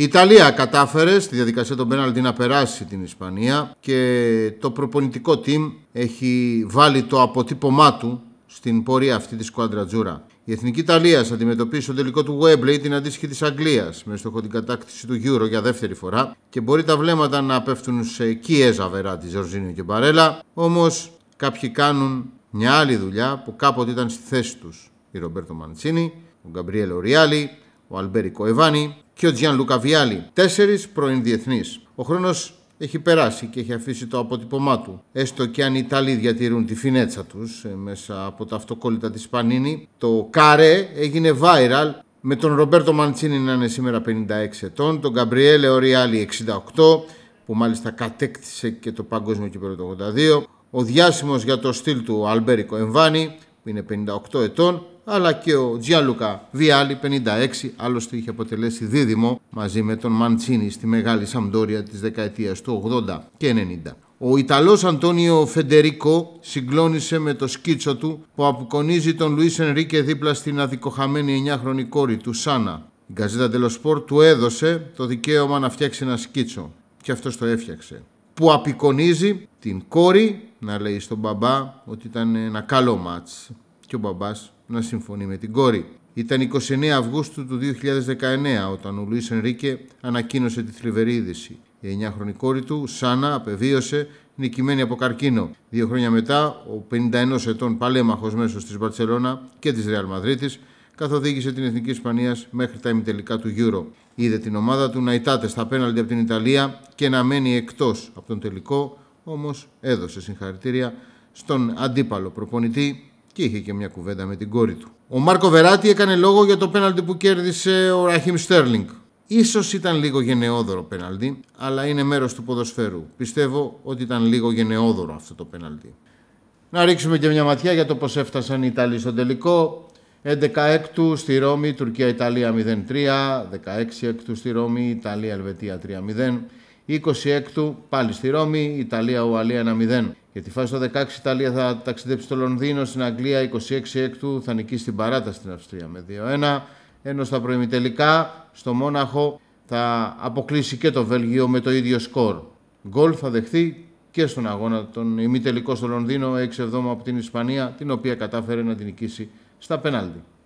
Η Ιταλία κατάφερε στη διαδικασία των πέναλτι να περάσει την Ισπανία και το προπονητικό team έχει βάλει το αποτύπωμά του στην πορεία αυτή της Τζούρα. Η Εθνική Ιταλία αντιμετωπίσει στο τελικό του Γουέμπλεϊ την αντίστοιχη της Αγγλίας με στόχο την κατάκτηση του Euro για δεύτερη φορά και μπορεί τα βλέμματα να πέφτουν σε Κιέζα τη Ζορζίνιο και Μπαρέλα. Όμως κάποιοι κάνουν μια άλλη δουλειά που κάποτε ήταν στη θέση τους. Η Ρομπέρτο Μαντσίνη, ο Γκαμπριέλο Ριάλι, ο Αλμπέρικο Εβάνι, και ο Τζιάν Βιάλι. Τέσσερις πρώην διεθνείς. Ο χρόνος έχει περάσει και έχει αφήσει το αποτύπωμά του. Έστω και αν οι Ιταλοί διατηρούν τη φινέτσα τους ε, μέσα από τα αυτοκόλλητα της Πανίνη, το καρέ έγινε viral με τον Ρομπέρτο Μαντσίνη να είναι σήμερα 56 ετών, τον Γκαμπριέλε Οριάλι 68, που μάλιστα κατέκτησε και το παγκόσμιο κύπελο το 82, ο διάσημος για το στυλ του Αλμπέρικο Εμβάνη, που είναι 58 ετών, αλλά και ο Τζιάλουκα Βιάλι 56, άλλωστε είχε αποτελέσει δίδυμο μαζί με τον Μαντσίνη στη μεγάλη Σαμπτόρια της δεκαετίας του 80 και 90. Ο Ιταλός Αντώνιο Φεντερίκο συγκλώνησε με το σκίτσο του που αποκονίζει τον Λουίς Ενρίκε δίπλα στην αδικοχαμένη 9χρονη κόρη του Σάνα. Η Γκαζέτα Τελοσπορ του έδωσε το δικαίωμα να φτιάξει ένα σκίτσο και αυτός το έφτιαξε. Που απεικονίζει την κόρη να λέει στον μπαμπά ότι ήταν ένα καλό μάτς και ο μπαμπάς να συμφωνεί με την κόρη. Ήταν 29 Αυγούστου του 2019 όταν ο Λουίς Ενρίκε ανακοίνωσε τη θλιβερή είδηση. Η 9χρονη κόρη του, Σάνα, απεβίωσε νικημένη από καρκίνο. Δύο χρόνια μετά, ο 51 ετών παλέμαχος μέσος της Μπαρτσελώνα και της Ρεάλ Μαδρίτης καθοδήγησε την Εθνική Ισπανία μέχρι τα ημιτελικά του Euro. Είδε την ομάδα του να ητάται στα πέναλτι από την Ιταλία και να μένει εκτός από τον τελικό, όμως έδωσε συγχαρητήρια στον αντίπαλο προπονητή και είχε και μια κουβέντα με την κόρη του. Ο Μάρκο Βεράτη έκανε λόγο για το πέναλτι που κέρδισε ο Ραχίμ Στέρλινγκ. Ίσως ήταν λίγο γενναιόδωρο πέναλτι, αλλά είναι μέρος του ποδοσφαίρου. Πιστεύω ότι ήταν λίγο γενναιόδωρο αυτό το πέναλτι. Να ρίξουμε και μια ματιά για το πώς έφτασαν οι Ιταλοί στο τελικό. 11 έκτου στη Ρώμη, Τουρκία-Ιταλία 0-3, 16 έκτου στη Ρώμη, Ιταλία-Ελβετία 3-0. 26 πάλι στη Ρώμη, Ιταλία, Ουαλία 1-0. Για τη φάση το 16 Ιταλία θα ταξιδέψει στο Λονδίνο, στην Αγγλία 26 έκτου θα νικήσει την παράταση στην Αυστρία με 2-1. Ενώ στα προημιτελικά στο Μόναχο θα αποκλείσει και το Βέλγιο με το ίδιο σκορ. Γκολ θα δεχθεί και στον αγώνα τον ημιτελικό στο Λονδίνο 6 6-7 από την Ισπανία, την οποία κατάφερε να την νικήσει στα πέναλτι.